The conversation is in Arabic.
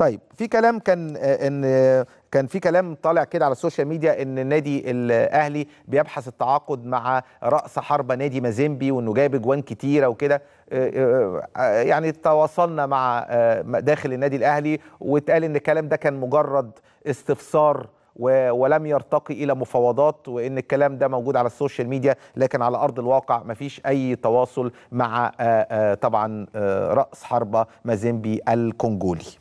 طيب في كلام كان آه، ان آه، كان في كلام طالع كده على السوشيال ميديا ان النادي الاهلي بيبحث التعاقد مع راس حربه نادي مازيمبي وانه جايب اجوان كتيره وكده آه، يعني تواصلنا مع داخل النادي الاهلي واتقال ان الكلام ده كان مجرد استفسار ولم يرتقي الى مفاوضات وان الكلام ده موجود على السوشيال ميديا لكن على ارض الواقع مفيش اي تواصل مع طبعا راس حربه مازيمبي الكونجولي